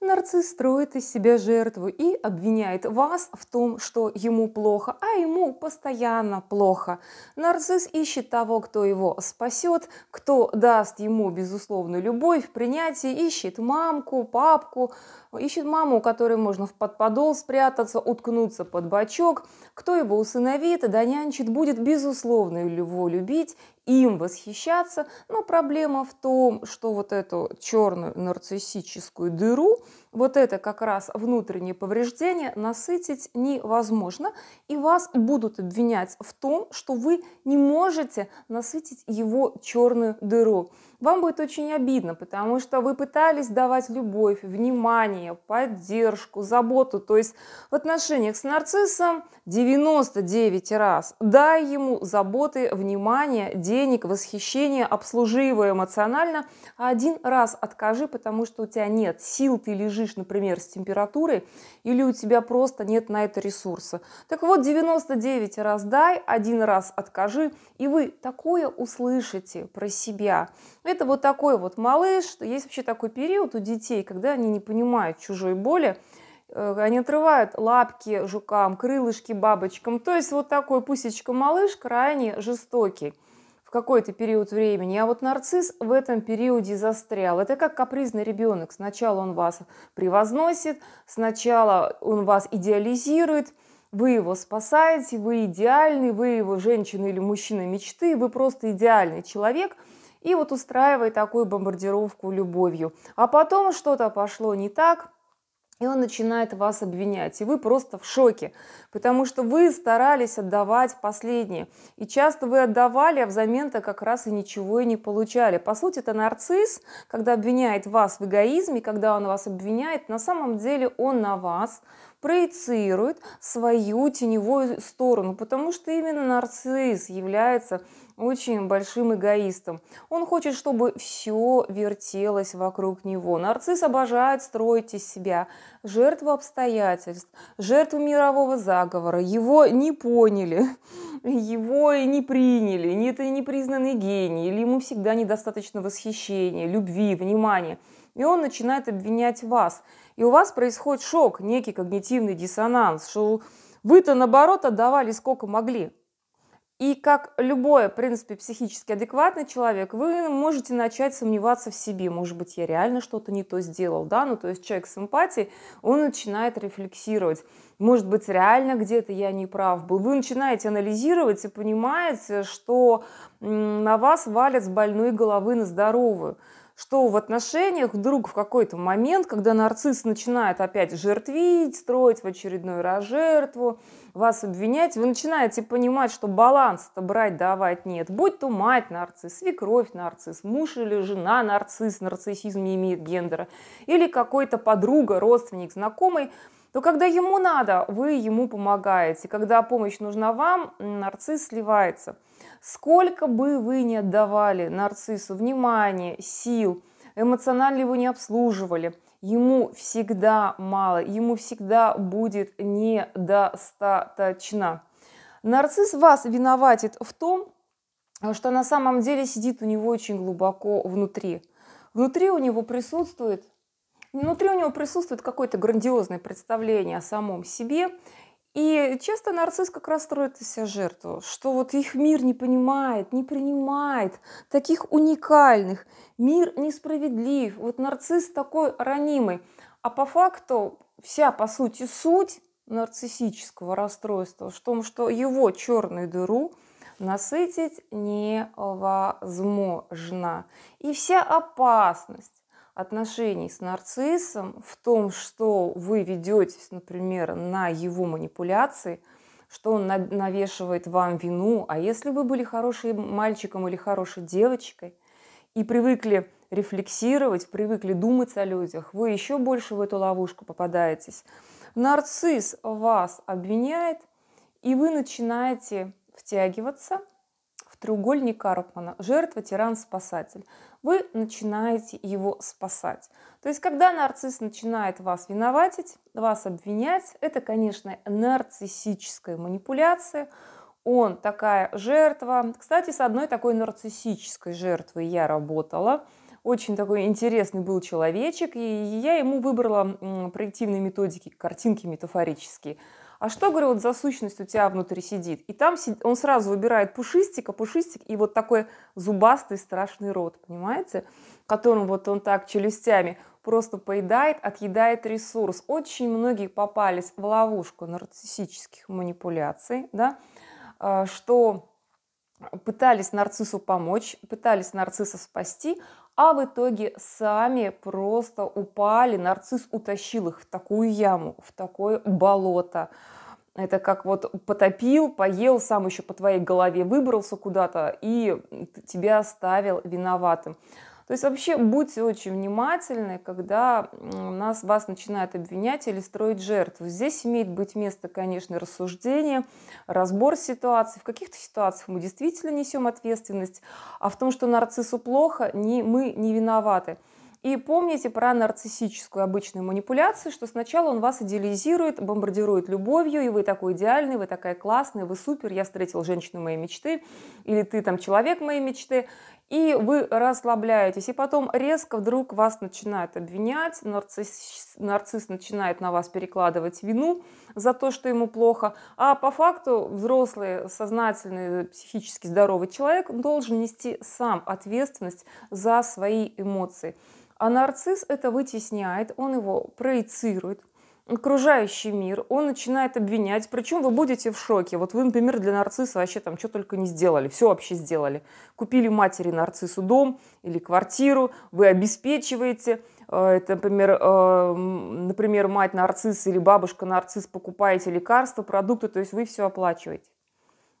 нарцисс строит из себя жертву и обвиняет вас в том, что ему плохо, а ему постоянно плохо. Нарцисс ищет того, кто его спасет, кто даст ему безусловную любовь, принятие, ищет мамку, папку, Ищет маму, у которой можно в подподол спрятаться, уткнуться под бочок. Кто его усыновит, донянчит, будет, безусловно, его любить, им восхищаться. Но проблема в том, что вот эту черную нарциссическую дыру вот это как раз внутреннее повреждение насытить невозможно, и вас будут обвинять в том, что вы не можете насытить его черную дыру. Вам будет очень обидно, потому что вы пытались давать любовь, внимание, поддержку, заботу. То есть в отношениях с нарциссом 99 раз дай ему заботы, внимание, денег, восхищение, обслужи его эмоционально, а один раз откажи, потому что у тебя нет сил, ты лежишь спешишь, например, с температурой, или у тебя просто нет на это ресурса. Так вот, 99 раз дай, один раз откажи, и вы такое услышите про себя. Это вот такой вот малыш, есть вообще такой период у детей, когда они не понимают чужой боли, э, они отрывают лапки жукам, крылышки бабочкам. То есть вот такой пусечка-малыш крайне жестокий в какой-то период времени, а вот нарцисс в этом периоде застрял. Это как капризный ребенок. Сначала он вас превозносит, сначала он вас идеализирует, вы его спасаете, вы идеальный, вы его женщина или мужчина мечты, вы просто идеальный человек – и вот устраивает такую бомбардировку любовью. А потом что-то пошло не так, и он начинает вас обвинять, и вы просто в шоке, потому что вы старались отдавать последнее. И часто вы отдавали, а взамен-то как раз и ничего и не получали. По сути, это нарцисс, когда обвиняет вас в эгоизме, когда он вас обвиняет, на самом деле он на вас проецирует свою теневую сторону, потому что именно нарцисс является очень большим эгоистом. Он хочет, чтобы все вертелось вокруг него. Нарцисс обожает строить из себя жертву обстоятельств, жертву мирового заговора. Его не поняли, его и не приняли, не это не признанный гений, или ему всегда недостаточно восхищения, любви, внимания. И он начинает обвинять вас. И у вас происходит шок, некий когнитивный диссонанс, что вы-то, наоборот, отдавали сколько могли, и как любой, в принципе, психически адекватный человек, вы можете начать сомневаться в себе. Может быть, я реально что-то не то сделал, да? Ну, то есть человек с эмпатией, он начинает рефлексировать. Может быть, реально где-то я не прав был. Вы начинаете анализировать и понимаете, что на вас валят с больной головы на здоровую что в отношениях вдруг в какой-то момент, когда нарцисс начинает опять жертвить, строить в очередной раз жертву, вас обвинять, вы начинаете понимать, что баланс-то брать, давать нет. Будь то мать нарцисс, свекровь нарцисс, муж или жена нарцисс, нарциссизм не имеет гендера, или какой-то подруга, родственник, знакомый, то когда ему надо, вы ему помогаете. Когда помощь нужна вам, нарцисс сливается – Сколько бы вы ни отдавали нарциссу внимания, сил, эмоционально его не обслуживали, ему всегда мало, ему всегда будет недостаточно. Нарцисс вас виноватит в том, что на самом деле сидит у него очень глубоко внутри. Внутри у него присутствует Внутри у него присутствует какое-то грандиозное представление о самом себе, и часто нарцисс как раз строит из себя жертву, что вот их мир не понимает, не принимает, таких уникальных, мир несправедлив, вот нарцисс такой ранимый. А по факту вся, по сути, суть нарциссического расстройства в том, что его черную дыру насытить невозможно. И вся опасность, отношений с нарциссом, в том, что вы ведетесь, например, на его манипуляции, что он навешивает вам вину, а если вы были хорошим мальчиком или хорошей девочкой и привыкли рефлексировать, привыкли думать о людях, вы еще больше в эту ловушку попадаетесь. Нарцисс вас обвиняет, и вы начинаете втягиваться – треугольник Карпмана – жертва, тиран, спасатель. Вы начинаете его спасать. То есть, когда нарцисс начинает вас виноватить, вас обвинять, это, конечно, нарциссическая манипуляция. Он такая жертва. Кстати, с одной такой нарциссической жертвой я работала очень такой интересный был человечек, и я ему выбрала проективные методики, картинки метафорические а что, говорю, вот за сущность у тебя внутри сидит? И там он сразу выбирает пушистика, пушистик и вот такой зубастый страшный рот, понимаете? Которым вот он так челюстями просто поедает, отъедает ресурс. Очень многие попались в ловушку нарциссических манипуляций, да, а, что пытались нарциссу помочь, пытались нарцисса спасти, а в итоге сами просто упали, нарцисс утащил их в такую яму, в такое болото. Это как вот потопил, поел, сам еще по твоей голове выбрался куда-то и тебя оставил виноватым. То есть вообще будьте очень внимательны, когда нас, вас начинают обвинять или строить жертву. Здесь имеет быть место, конечно, рассуждение, разбор ситуации. В каких-то ситуациях мы действительно несем ответственность, а в том, что нарциссу плохо, не, мы не виноваты. И помните про нарциссическую обычную манипуляцию, что сначала он вас идеализирует, бомбардирует любовью, и вы такой идеальный, вы такая классная, вы супер, я встретил женщину моей мечты, или ты там человек моей мечты и вы расслабляетесь, и потом резко вдруг вас начинает обвинять, нарцисс, нарцисс начинает на вас перекладывать вину за то, что ему плохо, а по факту взрослый, сознательный, психически здоровый человек должен нести сам ответственность за свои эмоции. А нарцисс это вытесняет, он его проецирует – окружающий мир, он начинает обвинять, причем вы будете в шоке. Вот вы, например, для нарцисса вообще там что только не сделали, все вообще сделали. Купили матери нарциссу дом или квартиру, вы обеспечиваете, э, это, например, э, например, мать нарцисс или бабушка нарцисс покупаете лекарства, продукты, то есть вы все оплачиваете.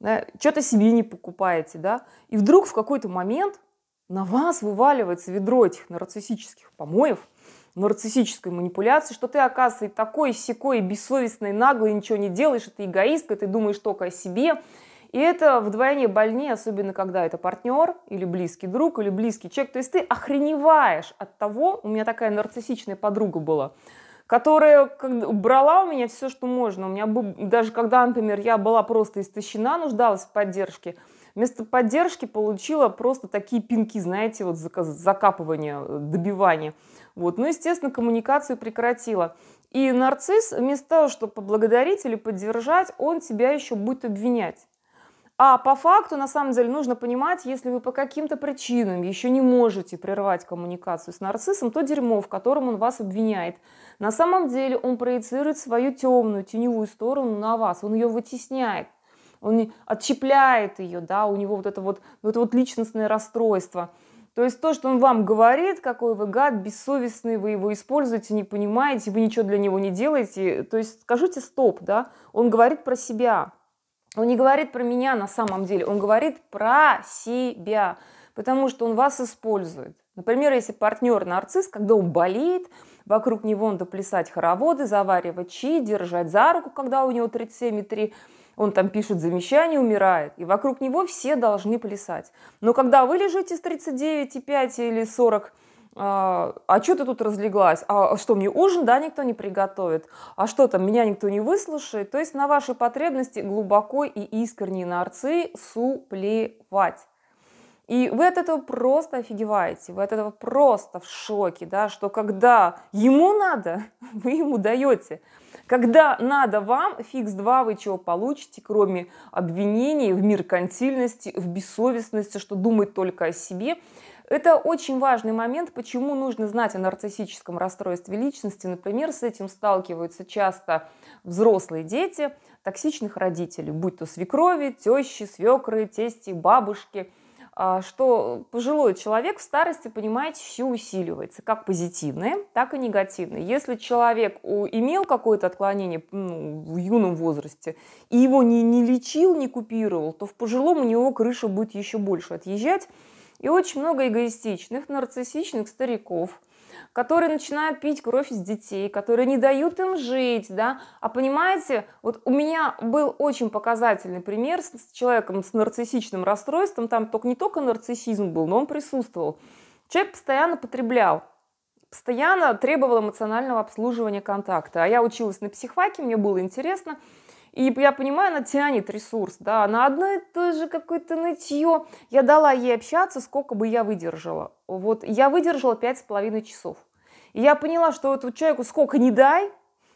Да? Что-то себе не покупаете, да? И вдруг в какой-то момент на вас вываливается ведро этих нарциссических помоев – нарциссической манипуляции, что ты, оказывается, такой, секой, бессовестной, наглой, ничего не делаешь, ты эгоистка, ты думаешь только о себе. И это вдвойне больнее, особенно когда это партнер или близкий друг или близкий человек. То есть ты охреневаешь от того, у меня такая нарциссичная подруга была, которая брала у меня все, что можно. У меня был, даже когда, например, я была просто истощена, нуждалась в поддержке – Вместо поддержки получила просто такие пинки, знаете, вот закапывание, э, добивание. Вот. Ну, естественно, коммуникацию прекратила. И нарцисс вместо того, чтобы поблагодарить или поддержать, он тебя еще будет обвинять. А по факту, на самом деле, нужно понимать, если вы по каким-то причинам еще не можете прервать коммуникацию с нарциссом, то дерьмо, в котором он вас обвиняет. На самом деле он проецирует свою темную, теневую сторону на вас, он ее вытесняет он отщепляет ее, да, у него вот это вот, вот, ну, это вот личностное расстройство. То есть то, что он вам говорит, какой вы гад, бессовестный, вы его используете, не понимаете, вы ничего для него не делаете. То есть скажите стоп, да, он говорит про себя. Он не говорит про меня на самом деле, он говорит про себя, потому что он вас использует. Например, если партнер нарцисс, когда он болит, вокруг него надо плясать хороводы, заваривать чаи, держать за руку, когда у него 37,3, он там пишет замещание, умирает, и вокруг него все должны плясать. Но когда вы лежите с 39,5 или 40, а, а что ты тут разлеглась? А что, мне ужин, да, никто не приготовит? А что там, меня никто не выслушает? То есть на ваши потребности глубоко и искренне нарцы суплевать. И вы от этого просто офигеваете, вы от этого просто в шоке, да, что когда ему надо, вы ему даете. Когда надо вам, фикс 2 вы чего получите, кроме обвинений в меркантильности, в бессовестности, что думать только о себе. Это очень важный момент, почему нужно знать о нарциссическом расстройстве личности. Например, с этим сталкиваются часто взрослые дети токсичных родителей, будь то свекрови, тещи, свекры, тести, бабушки – а, что пожилой человек в старости, понимаете, все усиливается, как позитивное, так и негативное. Если человек имел какое-то отклонение ну, в юном возрасте и его не, не лечил, не купировал, то в пожилом у него крыша будет еще больше отъезжать. И очень много эгоистичных, нарциссичных стариков – которые начинают пить кровь из детей, которые не дают им жить, да. А понимаете, вот у меня был очень показательный пример с, человеком с нарциссичным расстройством, там только не только нарциссизм был, но он присутствовал. Человек постоянно потреблял, постоянно требовал эмоционального обслуживания контакта. А я училась на психфаке, мне было интересно. И я понимаю, она тянет ресурс, да, на одно и то же какое-то нытье. Я дала ей общаться, сколько бы я выдержала. Вот я выдержала пять с половиной часов. И я поняла, что этому человеку сколько не дай,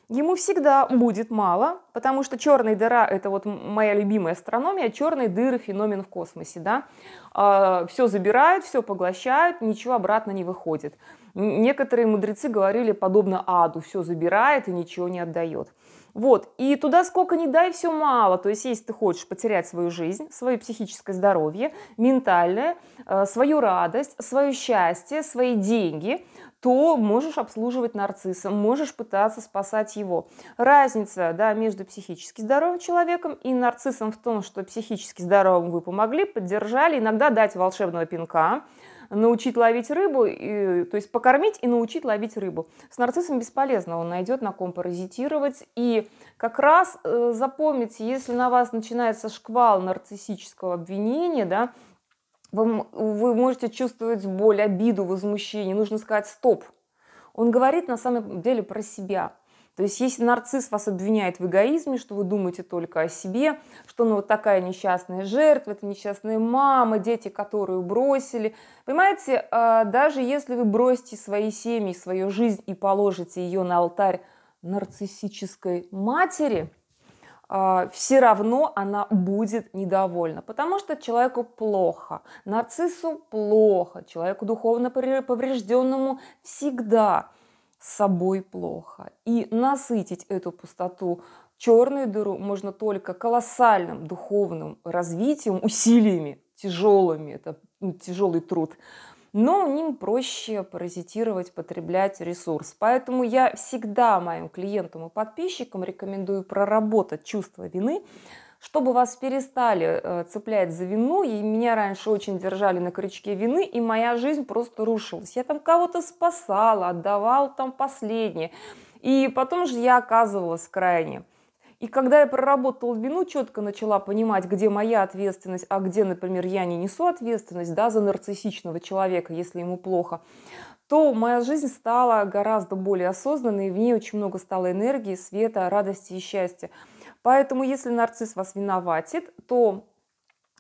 ему всегда будет мало, потому что черная дыра – это вот моя любимая астрономия, черные дыры – феномен в космосе, да. А, все забирают, все поглощают, ничего обратно не выходит. Некоторые мудрецы говорили подобно аду, все забирает и ничего не отдает. Вот, и туда сколько не дай, все мало. То есть, если ты хочешь потерять свою жизнь, свое психическое здоровье, ментальное, э, свою радость, свое счастье, свои деньги, то можешь обслуживать нарцисса, можешь пытаться спасать его. Разница да, между психически здоровым человеком и нарциссом в том, что психически здоровым вы помогли, поддержали, иногда дать волшебного пинка – научить ловить рыбу, и, то есть покормить и научить ловить рыбу. С нарциссом бесполезно, он найдет на ком паразитировать. И как раз э, запомните, если на вас начинается шквал нарциссического обвинения, да, вы, вы можете чувствовать боль, обиду, возмущение. Нужно сказать «стоп». Он говорит на самом деле про себя – то есть если нарцисс вас обвиняет в эгоизме, что вы думаете только о себе, что ну вот такая несчастная жертва, это несчастная мама, дети, которую бросили. Понимаете, а, даже если вы бросите свои семьи, свою жизнь и положите ее на алтарь нарциссической матери, а, все равно она будет недовольна, потому что человеку плохо, нарциссу плохо, человеку духовно поврежденному всегда – с собой плохо. И насытить эту пустоту, черную дыру, можно только колоссальным духовным развитием, усилиями тяжелыми, это ну, тяжелый труд, но ним проще паразитировать, потреблять ресурс. Поэтому я всегда моим клиентам и подписчикам рекомендую проработать чувство вины, чтобы вас перестали э, цеплять за вину, и меня раньше очень держали на крючке вины, и моя жизнь просто рушилась. Я там кого-то спасала, отдавала там последнее, и потом же я оказывалась крайне. И когда я проработала вину, четко начала понимать, где моя ответственность, а где, например, я не несу ответственность да, за нарциссичного человека, если ему плохо, то моя жизнь стала гораздо более осознанной, и в ней очень много стало энергии, света, радости и счастья. Поэтому, если нарцисс вас виноватит, то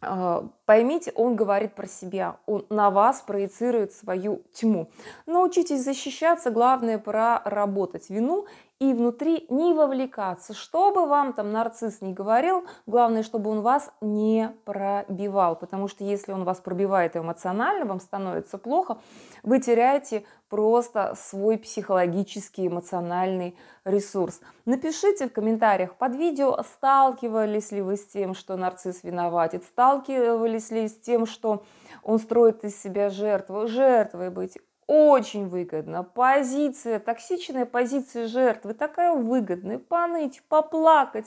а, Поймите, он говорит про себя, он на вас проецирует свою тьму. Научитесь защищаться, главное проработать вину и внутри не вовлекаться. Что бы вам там нарцисс не говорил, главное, чтобы он вас не пробивал, потому что если он вас пробивает эмоционально, вам становится плохо, вы теряете просто свой психологический эмоциональный ресурс. Напишите в комментариях под видео, сталкивались ли вы с тем, что нарцисс виноватит, сталкивались ли с тем, что он строит из себя жертву. Жертвой быть очень выгодно. Позиция, токсичная позиция жертвы такая выгодная. Поныть, поплакать,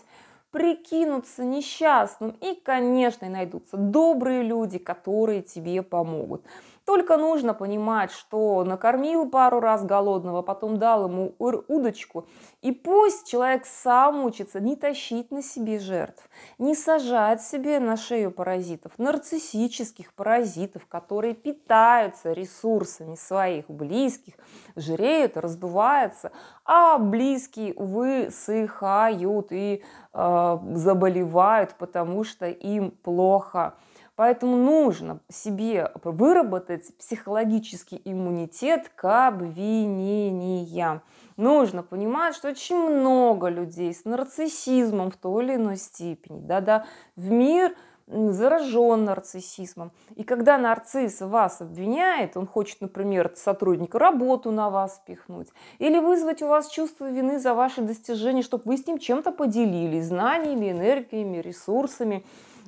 прикинуться несчастным. И, конечно, найдутся добрые люди, которые тебе помогут. Только нужно понимать, что накормил пару раз голодного, потом дал ему удочку. И пусть человек сам учится не тащить на себе жертв, не сажать себе на шею паразитов, нарциссических паразитов, которые питаются ресурсами своих близких, жреют, раздуваются, а близкие увы, сыхают и э, заболевают, потому что им плохо. Поэтому нужно себе выработать психологический иммунитет к обвинениям. Нужно понимать, что очень много людей с нарциссизмом в той или иной степени. Да-да, в мир заражен нарциссизмом. И когда нарцисс вас обвиняет, он хочет, например, сотрудника работу на вас спихнуть или вызвать у вас чувство вины за ваши достижения, чтобы вы с ним чем-то поделились, знаниями, энергиями, ресурсами.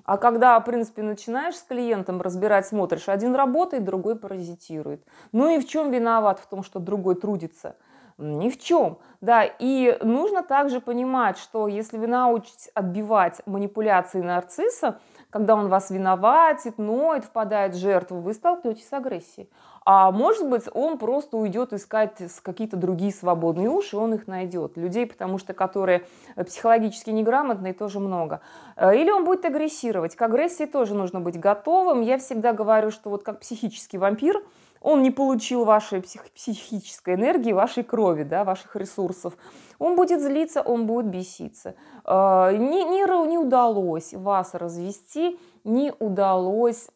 А когда, в принципе, начинаешь с клиентом разбирать, смотришь, один работает, другой паразитирует. Ну и в чем виноват в том, что другой трудится? Ни в чем. Да, и нужно также понимать, что если вы научитесь отбивать манипуляции нарцисса, когда он вас виноватит, ноет, впадает в жертву, вы столкнетесь с агрессией. А может быть, он просто уйдет искать какие-то другие свободные уши, он их найдет. Людей, потому что которые э, психологически неграмотные, тоже много. Э, или он будет агрессировать. К агрессии тоже нужно быть готовым. Я всегда говорю, что вот как психический вампир – он не получил вашей псих- психической энергии, вашей крови, да, ваших ресурсов. Он будет злиться, он будет беситься. Э, не, не, не удалось вас развести, не удалось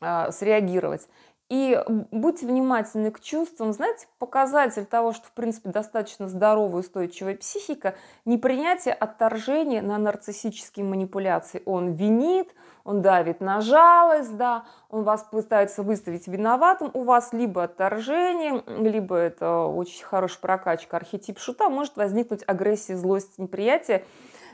э, среагировать. И будьте внимательны к чувствам. Знаете, показатель того, что, в принципе, достаточно здоровая, устойчивая психика, непринятие отторжения на нарциссические манипуляции. Он винит, он давит на жалость, да, он вас пытается выставить виноватым. У вас либо отторжение, либо это очень хорошая прокачка, архетип шута, может возникнуть агрессия, злость, неприятие.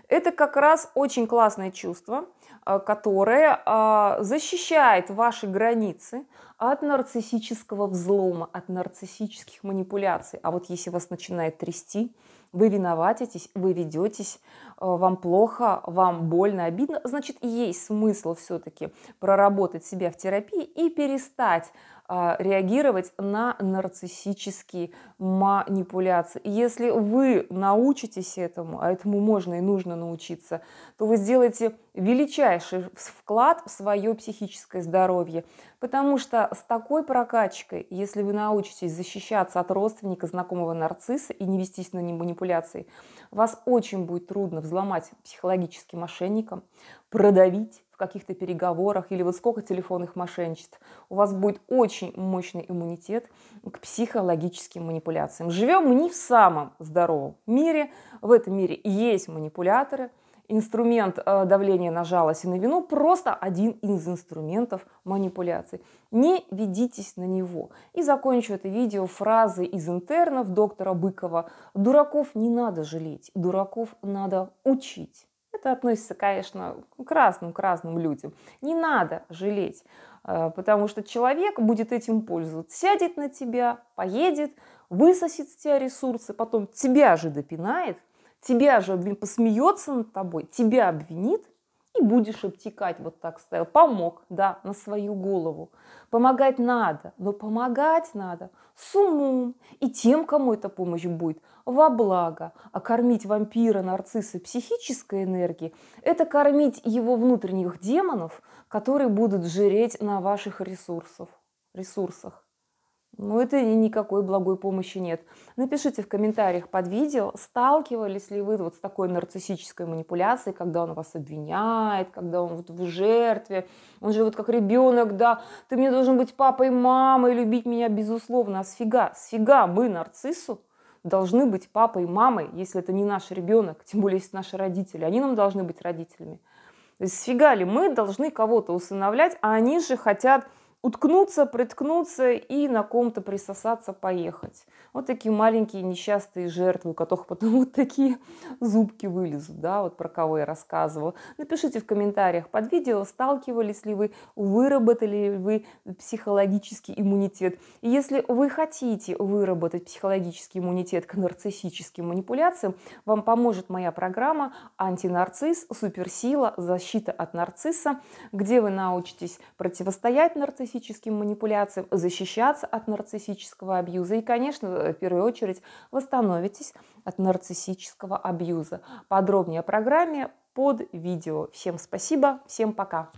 Это как раз очень классное чувство – Э, которая э, защищает ваши границы от нарциссического взлома, от нарциссических манипуляций. А вот если вас начинает трясти, вы виноватитесь, вы ведетесь, э, вам плохо, вам больно, обидно, значит, есть смысл все-таки проработать себя в терапии и перестать а, реагировать на нарциссические манипуляции. И если вы научитесь этому, а этому можно и нужно научиться, то вы сделаете величайший вклад в свое психическое здоровье. Потому что с такой прокачкой, если вы научитесь защищаться от родственника, знакомого нарцисса и не вестись на манипуляции, вас очень будет трудно взломать психологическим мошенникам, продавить, каких-то переговорах или вот сколько телефонных мошенничеств, у вас будет очень мощный иммунитет к психологическим манипуляциям. Живем мы не в самом здоровом мире, в этом мире есть манипуляторы, инструмент э, давления на жалость и на вину просто один из инструментов манипуляций. Не ведитесь на него. И закончу это видео фразой из интернов доктора Быкова. Дураков не надо жалеть, дураков надо учить. Это относится, конечно, к разным, к разным людям. Не надо жалеть, э, потому что человек будет этим пользоваться. Сядет на тебя, поедет, высосет с тебя ресурсы, потом тебя же допинает, тебя же посмеется над тобой, тебя обвинит, и будешь обтекать вот так стоял. Помог, да, на свою голову. Помогать надо, но помогать надо с умом и тем, кому эта помощь будет во благо. А кормить вампира, нарцисса психической энергии – это кормить его внутренних демонов, которые будут жреть на ваших ресурсов, ресурсах. Ну, это никакой благой помощи нет. Напишите в комментариях под видео, сталкивались ли вы вот с такой нарциссической манипуляцией, когда он вас обвиняет, когда он вот в жертве. Он же вот как ребенок, да, ты мне должен быть папой, мамой, любить меня безусловно. А сфига, сфига мы нарциссу должны быть папой и мамой, если это не наш ребенок, тем более если наши родители. Они нам должны быть родителями. То есть сфига ли мы должны кого-то усыновлять, а они же хотят уткнуться, приткнуться и на ком-то присосаться, поехать. Вот такие маленькие несчастные жертвы, у которых потом вот такие зубки вылезут, да, вот про кого я рассказывала. Напишите в комментариях под видео, сталкивались ли вы, выработали ли вы психологический иммунитет. И если вы хотите выработать психологический иммунитет к нарциссическим манипуляциям, вам поможет моя программа «Антинарцисс. Суперсила. Защита от нарцисса», где вы научитесь противостоять нарциссу, нарциссическим манипуляциям, защищаться от нарциссического абьюза и, конечно, в первую очередь восстановитесь от нарциссического абьюза. Подробнее о программе под видео. Всем спасибо, всем пока!